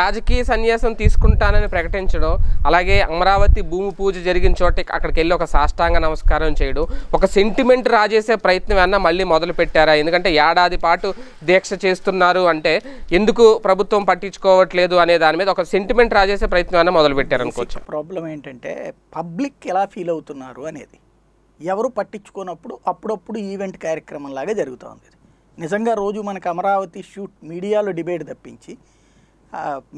రాజకీయ సన్యాసం తీసుకుంటానని ప్రకటించడం అలాగే అమరావతి భూమి పూజ జరిగిన చోట అక్కడికి వెళ్ళి ఒక సాష్టాంగ నమస్కారం చేయడం ఒక సెంటిమెంట్ రాజేసే ప్రయత్నం అన్నా మళ్ళీ మొదలు పెట్టారా ఎందుకంటే ఏడాది పాటు దీక్ష చేస్తున్నారు అంటే ఎందుకు ప్రభుత్వం పట్టించుకోవట్లేదు అనే దాని మీద ఒక సెంటిమెంట్ రాజేసే ప్రయత్నం అన్నా మొదలు పెట్టారు అనుకోవచ్చు ప్రాబ్లం ఏంటంటే పబ్లిక్ ఎలా ఫీల్ అవుతున్నారు అనేది ఎవరు పట్టించుకోనప్పుడు అప్పుడప్పుడు ఈవెంట్ కార్యక్రమం లాగా జరుగుతూ ఉంది నిజంగా రోజు మనకు అమరావతి షూట్ మీడియాలో డిబేట్ తప్పించి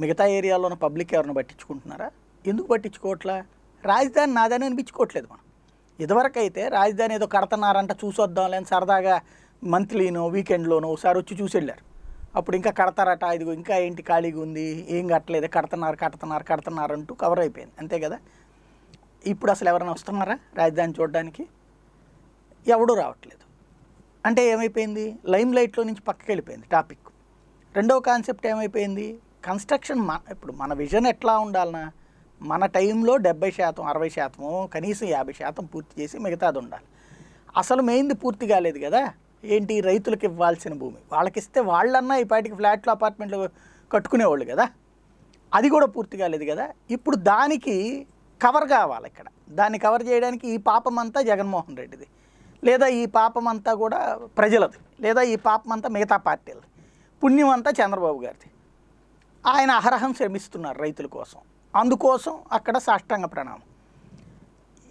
మిగతా ఏరియాలో ఉన్న పబ్లిక్ ఎవరిని పట్టించుకుంటున్నారా ఎందుకు పట్టించుకోవట్లా రాజధాని నాదని అనిపించుకోవట్లేదు మనం ఇదివరకు అయితే రాజధాని ఏదో కడతన్నారంట చూసొద్దాం లేని సరదాగా మంత్లీనో వీకెండ్లోనో ఒకసారి వచ్చి చూసి వెళ్ళారు అప్పుడు ఇంకా కడతారట ఇదిగో ఇంకా ఏంటి ఖాళీగా ఉంది ఏం కట్టలేదు కడతన్నారు కడతన్నారు కడతన్నారంటూ అంటూ కవర్ అయిపోయింది అంతే కదా ఇప్పుడు అసలు ఎవరైనా వస్తున్నారా రాజధాని చూడడానికి ఎవడూ రావట్లేదు అంటే ఏమైపోయింది లైమ్ లైట్లో నుంచి పక్కకి వెళ్ళిపోయింది టాపిక్ రెండవ కాన్సెప్ట్ ఏమైపోయింది కన్స్ట్రక్షన్ మన ఇప్పుడు మన విజన్ ఎట్లా ఉండాలన్నా మన టైంలో డెబ్బై శాతం అరవై శాతము కనీసం యాభై శాతం పూర్తి చేసి మిగతాది ఉండాలి అసలు మెయిన్ది పూర్తి కాలేదు కదా ఏంటి రైతులకు ఇవ్వాల్సిన భూమి వాళ్ళకిస్తే వాళ్ళన్నా ఈ పాటికి ఫ్లాట్లు అపార్ట్మెంట్లు కట్టుకునేవాళ్ళు కదా అది కూడా పూర్తి కాలేదు కదా ఇప్పుడు దానికి కవర్ కావాలి ఇక్కడ దాన్ని కవర్ చేయడానికి ఈ పాపం అంతా జగన్మోహన్ రెడ్డిది లేదా ఈ పాపం అంతా కూడా ప్రజలది లేదా ఈ పాపం అంతా మిగతా పార్టీలది పుణ్యం అంతా చంద్రబాబు గారిది ఆయన అర్హం శ్రమిస్తున్నారు రైతుల కోసం అందుకోసం అక్కడ సాష్టాంగ ప్రణామం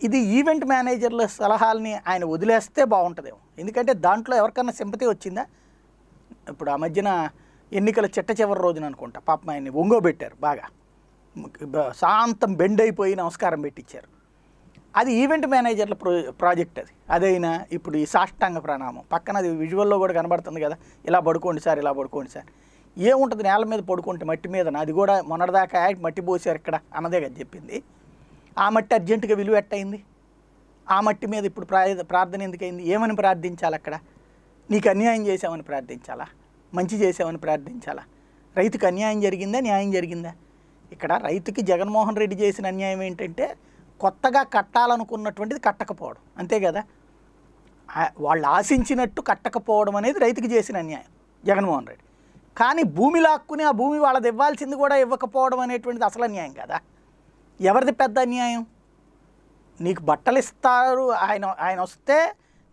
ఇది ఈవెంట్ మేనేజర్ల సలహాలని ఆయన వదిలేస్తే బాగుంటుందేమో ఎందుకంటే దాంట్లో ఎవరికన్నా సింపతి వచ్చిందా ఇప్పుడు ఆ మధ్యన ఎన్నికల చిట్ట చివరి రోజున అనుకుంటా పాపం ఆయన్ని ఒంగోబెట్టారు బాగా శాంతం బెండ్ అయిపోయి నమస్కారం పెట్టించారు అది ఈవెంట్ మేనేజర్ల ప్రో ప్రాజెక్ట్ అది అదైనా ఇప్పుడు ఈ సాష్టాంగ ప్రణామం పక్కన అది విజువల్లో కూడా కనబడుతుంది కదా ఇలా పడుకోండి సార్ ఇలా పడుకోండి సార్ ఏముంటుంది నేల మీద పడుకుంటే మట్టి మీద అది కూడా మొన్నటిదాకా మట్టి పోసారు ఇక్కడ అన్నదే కదా చెప్పింది ఆ మట్టి అర్జెంటుగా విలువ ఎట్టయింది ఆ మట్టి మీద ఇప్పుడు ప్రార్థన ఎందుకైంది ఏమని ప్రార్థించాలి అక్కడ నీకు అన్యాయం చేసామని ప్రార్థించాలా మంచి చేసామని ప్రార్థించాలా రైతుకు అన్యాయం జరిగిందా న్యాయం జరిగిందా ఇక్కడ రైతుకి జగన్మోహన్ రెడ్డి చేసిన అన్యాయం ఏంటంటే కొత్తగా కట్టాలనుకున్నటువంటిది కట్టకపోవడం అంతే కదా వాళ్ళు ఆశించినట్టు కట్టకపోవడం అనేది రైతుకి చేసిన అన్యాయం జగన్మోహన్ రెడ్డి కానీ భూమి లాక్కుని ఆ భూమి వాళ్ళది ఇవ్వాల్సింది కూడా ఇవ్వకపోవడం అనేటువంటిది అసలు అన్యాయం కదా ఎవరిది పెద్ద అన్యాయం నీకు బట్టలు ఇస్తారు ఆయన ఆయన వస్తే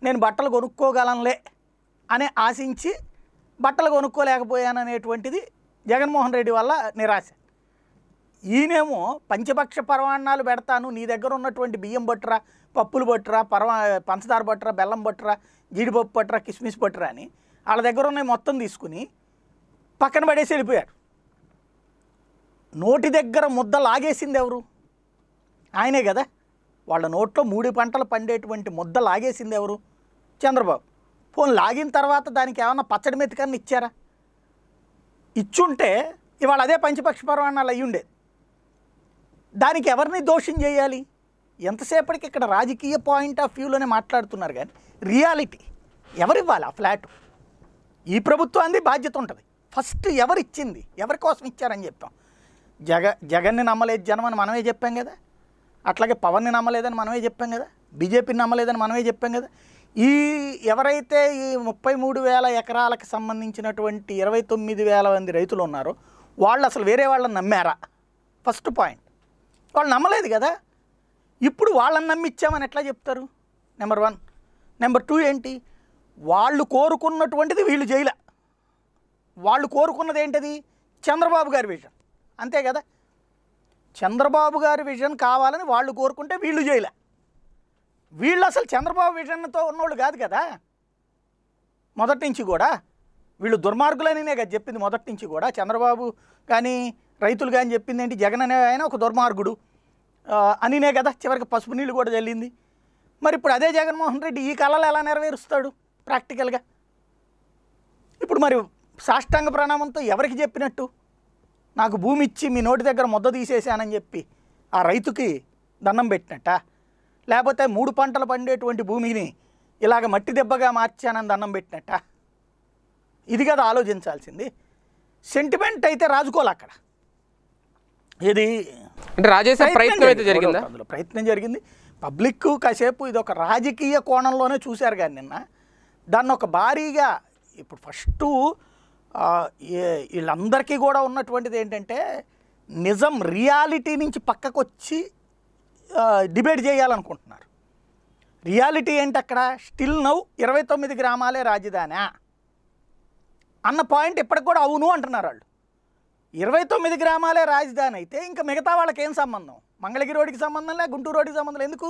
నేను బట్టలు కొనుక్కోగలనులే అని ఆశించి బట్టలు కొనుక్కోలేకపోయాననేటువంటిది జగన్మోహన్ రెడ్డి వల్ల నిరాశ ఈయనేమో పంచపక్ష పరమాణాలు పెడతాను నీ దగ్గర ఉన్నటువంటి బియ్యం బట్టరా పప్పులు బట్టరా పరవా పంచదార బట్టరా బెల్లం బట్టరా జీడిపప్పు బట్టరా కిస్మిస్ బట్టరా అని వాళ్ళ దగ్గర ఉన్నవి మొత్తం తీసుకుని పక్కన పడేసి వెళ్ళిపోయారు నోటి దగ్గర ముద్ద లాగేసింది ఎవరు ఆయనే కదా వాళ్ళ నోట్లో మూడు పంటలు పండేటువంటి ముద్ద లాగేసింది ఎవరు చంద్రబాబు ఫోన్ లాగిన తర్వాత దానికి ఏమన్నా పచ్చడి మెతికన్నా ఇచ్చారా ఇచ్చుంటే ఇవాళ అదే పంచపక్ష పర్వాణాలు అయ్యి ఉండేది దానికి ఎవరిని దోషం చేయాలి ఎంతసేపటికి ఇక్కడ రాజకీయ పాయింట్ ఆఫ్ వ్యూలోనే మాట్లాడుతున్నారు కానీ రియాలిటీ ఎవరివ్వాలి ఆ ఫ్లాట్ ఈ ప్రభుత్వానికి బాధ్యత ఉంటుంది ఫస్ట్ ఎవరు ఇచ్చింది ఎవరి కోసం ఇచ్చారని చెప్తాం జగ జగన్ని నమ్మలేదు జనం అని మనమే చెప్పాం కదా అట్లాగే పవన్ని నమ్మలేదని మనమే చెప్పాం కదా బీజేపీని నమ్మలేదని మనమే చెప్పాం కదా ఈ ఎవరైతే ఈ ముప్పై మూడు వేల ఎకరాలకు సంబంధించినటువంటి ఇరవై తొమ్మిది వేల మంది రైతులు ఉన్నారో వాళ్ళు అసలు వేరే వాళ్ళని నమ్మారా ఫస్ట్ పాయింట్ వాళ్ళు నమ్మలేదు కదా ఇప్పుడు వాళ్ళని నమ్మిచ్చామని ఎట్లా చెప్తారు నెంబర్ వన్ నెంబర్ టూ ఏంటి వాళ్ళు కోరుకున్నటువంటిది వీళ్ళు చేయలే వాళ్ళు కోరుకున్నది ఏంటది చంద్రబాబు గారి విజన్ అంతే కదా చంద్రబాబు గారి విజన్ కావాలని వాళ్ళు కోరుకుంటే వీళ్ళు చేయలే వీళ్ళు అసలు చంద్రబాబు విజన్తో ఉన్నోళ్ళు కాదు కదా మొదటి నుంచి కూడా వీళ్ళు దుర్మార్గులనే కదా చెప్పింది మొదటి నుంచి కూడా చంద్రబాబు కానీ రైతులు కానీ చెప్పింది ఏంటి జగన్ అనే ఆయన ఒక దుర్మార్గుడు అనినే కదా చివరికి పసుపు నీళ్ళు కూడా చల్లింది మరి ఇప్పుడు అదే జగన్మోహన్ రెడ్డి ఈ కళలు ఎలా నెరవేరుస్తాడు ప్రాక్టికల్గా ఇప్పుడు మరి సాష్టాంగ ప్రణామంతో ఎవరికి చెప్పినట్టు నాకు భూమి ఇచ్చి మీ నోటి దగ్గర మొద్ద తీసేసానని చెప్పి ఆ రైతుకి దండం పెట్టినట్ట లేకపోతే మూడు పంటలు పండేటువంటి భూమిని ఇలాగ మట్టి దెబ్బగా మార్చానని దండం పెట్టినట్ట ఇది కదా ఆలోచించాల్సింది సెంటిమెంట్ అయితే రాజుకోవాలి అక్కడ ఇది అంటే రాజేసే ప్రయత్నం అయితే జరిగింది అందులో ప్రయత్నం జరిగింది పబ్లిక్ కాసేపు ఇది ఒక రాజకీయ కోణంలోనే చూశారు కానీ నిన్న దాన్ని ఒక భారీగా ఇప్పుడు ఫస్ట్ వీళ్ళందరికీ కూడా ఉన్నటువంటిది ఏంటంటే నిజం రియాలిటీ నుంచి పక్కకు వచ్చి డిబేట్ చేయాలనుకుంటున్నారు రియాలిటీ ఏంటి అక్కడ స్టిల్ నౌ ఇరవై తొమ్మిది గ్రామాలే రాజధానా అన్న పాయింట్ ఇప్పటికి కూడా అవును అంటున్నారు వాళ్ళు ఇరవై తొమ్మిది గ్రామాలే రాజధాని అయితే ఇంకా మిగతా వాళ్ళకి ఏం సంబంధం మంగళగిరి రోడ్డుకి సంబంధం లే గుంటూరు రోడ్డుకి సంబంధం ఎందుకు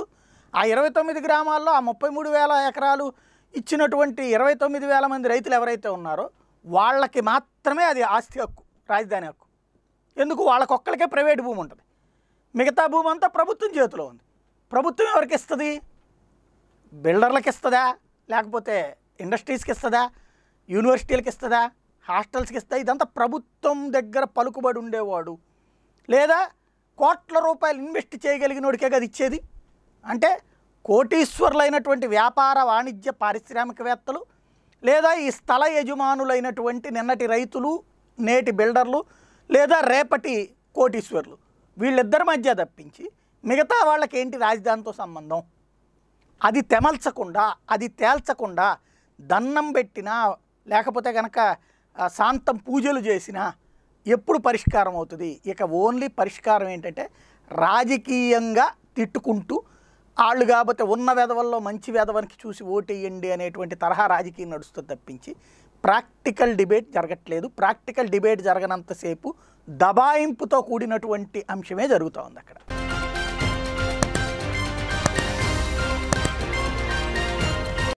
ఆ ఇరవై తొమ్మిది గ్రామాల్లో ఆ ముప్పై మూడు వేల ఎకరాలు ఇచ్చినటువంటి ఇరవై తొమ్మిది వేల మంది రైతులు ఎవరైతే ఉన్నారో వాళ్ళకి మాత్రమే అది ఆస్తి హక్కు రాజధాని హక్కు ఎందుకు వాళ్ళకొక్కడికే ప్రైవేట్ భూమి ఉంటుంది మిగతా భూమి అంతా ప్రభుత్వం చేతిలో ఉంది ప్రభుత్వం ఎవరికి ఇస్తుంది బిల్డర్లకు ఇస్తుందా లేకపోతే ఇండస్ట్రీస్కి ఇస్తుందా యూనివర్సిటీలకు ఇస్తుందా హాస్టల్స్కి ఇస్తా ఇదంతా ప్రభుత్వం దగ్గర పలుకుబడి ఉండేవాడు లేదా కోట్ల రూపాయలు ఇన్వెస్ట్ చేయగలిగినోడికే కదా ఇచ్చేది అంటే కోటీశ్వర్లైనటువంటి వ్యాపార వాణిజ్య పారిశ్రామికవేత్తలు లేదా ఈ స్థల యజమానులైనటువంటి నిన్నటి రైతులు నేటి బిల్డర్లు లేదా రేపటి కోటీశ్వర్లు వీళ్ళిద్దరి మధ్య తప్పించి మిగతా వాళ్ళకి ఏంటి రాజధానితో సంబంధం అది తెమల్చకుండా అది తేల్చకుండా దన్నం పెట్టినా లేకపోతే కనుక శాంతం పూజలు చేసినా ఎప్పుడు పరిష్కారం అవుతుంది ఇక ఓన్లీ పరిష్కారం ఏంటంటే రాజకీయంగా తిట్టుకుంటూ వాళ్ళు కాబట్టి ఉన్న వెధవల్లో మంచి వెధవనికి చూసి ఓటేయండి అనేటువంటి తరహా రాజకీయం నడుస్తూ తప్పించి ప్రాక్టికల్ డిబేట్ జరగట్లేదు ప్రాక్టికల్ డిబేట్ జరగనంతసేపు దబాయింపుతో కూడినటువంటి అంశమే జరుగుతూ ఉంది అక్కడ